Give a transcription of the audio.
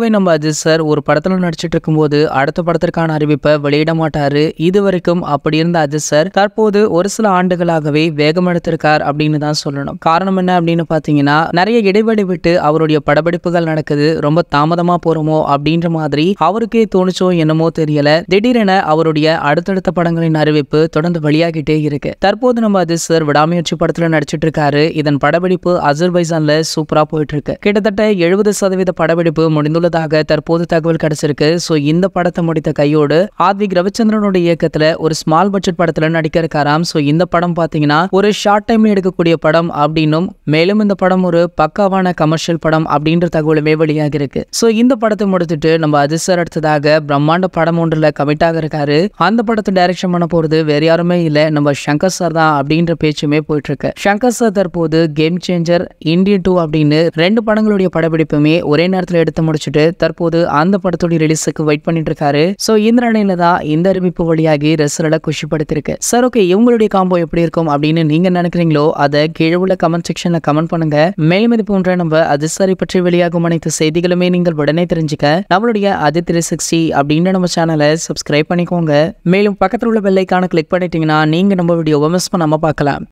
கோவை நம்ம அஜித் சார் ஒரு படத்தில் நடிச்சிட்டு இருக்கும்போது அடுத்த படத்திற்கான அறிவிப்பை வெளியிட மாட்டாரு இது வரைக்கும் அப்படி இருந்த அஜித் சார் தற்போது ஒரு சில ஆண்டுகளாகவே வேகம் எடுத்திருக்கார் அப்படின்னு தான் சொல்லணும் காரணம் என்ன அப்படின்னு பார்த்தீங்கன்னா நிறைய இடைவெளி விட்டு அவருடைய படப்பிடிப்புகள் நடக்குது ரொம்ப தாமதமா போறோமோ அப்படின்ற மாதிரி அவருக்கே தோணுச்சோ என்னமோ தெரியல திடீரென அவருடைய அடுத்தடுத்த படங்களின் அறிவிப்பு தொடர்ந்து வெளியாகிட்டே இருக்கு தற்போது நம்ம அஜித் சார் விடாமுயற்சி படத்துல நடிச்சிட்டு இருக்காரு இதன் படப்பிடிப்பு அசர்பைசான்ல சூப்பரா போயிட்டு இருக்கு கிட்டத்தட்ட எழுபது சதவீத படப்பிடிப்பு முடிந்துள்ள உள்ளதாக தற்போது தகவல் கிடைச்சிருக்கு ஸோ இந்த படத்தை முடித்த கையோடு ஆத்விக் ரவிச்சந்திரனுடைய இயக்கத்தில் ஒரு ஸ்மால் பட்ஜெட் படத்தில் நடிக்க இருக்காராம் ஸோ இந்த படம் பார்த்தீங்கன்னா ஒரு ஷார்ட் டைம்ல எடுக்கக்கூடிய படம் அப்படின்னும் மேலும் இந்த படம் ஒரு பக்காவான கமர்ஷியல் படம் அப்படின்ற தகவலுமே வெளியாக இருக்கு ஸோ இந்த படத்தை முடித்துட்டு நம்ம அதிசர் அடுத்ததாக பிரம்மாண்ட படம் ஒன்றில் கமிட்டாக இருக்காரு அந்த படத்தை டைரக்ஷன் பண்ண போறது வேற யாருமே இல்லை நம்ம சங்கர் சார் தான் அப்படின்ற பேச்சுமே போயிட்டு இருக்கு சங்கர் சார் தற்போது கேம் சேஞ்சர் இந்தியன் டூ அப்படின்னு ரெண்டு படங்களுடைய படப்பிடிப்புமே ஒரே நேரத்தில் எடுத்து முடிச்சுட்டு சொல்லிட்டு தற்போது அந்த படத்துடைய ரிலீஸுக்கு வெயிட் பண்ணிட்டு இருக்காரு சோ இந்த நிலையில தான் இந்த அறிவிப்பு வழியாகி ரசிகர்களை குஷிப்படுத்திருக்கு சார் ஓகே இவங்களுடைய காம்போ எப்படி இருக்கும் அப்படின்னு நீங்க நினைக்கிறீங்களோ அதை கீழே உள்ள கமெண்ட் செக்ஷன்ல கமெண்ட் பண்ணுங்க மேலும் இது போன்ற நம்ம அதிசாரி பற்றி வெளியாகும் அனைத்து செய்திகளுமே நீங்கள் உடனே தெரிஞ்சுக்க நம்மளுடைய அதி த்ரீ சிக்ஸ்டி அப்படின்ற நம்ம சேனலை சப்ஸ்கிரைப் பண்ணிக்கோங்க மேலும் பக்கத்தில் உள்ள பெல்லைக்கான கிளிக் பண்ணிட்டீங்கன்னா நீங்க நம்ம வீடியோவை மிஸ் பண்ணாம பார்க்கலாம்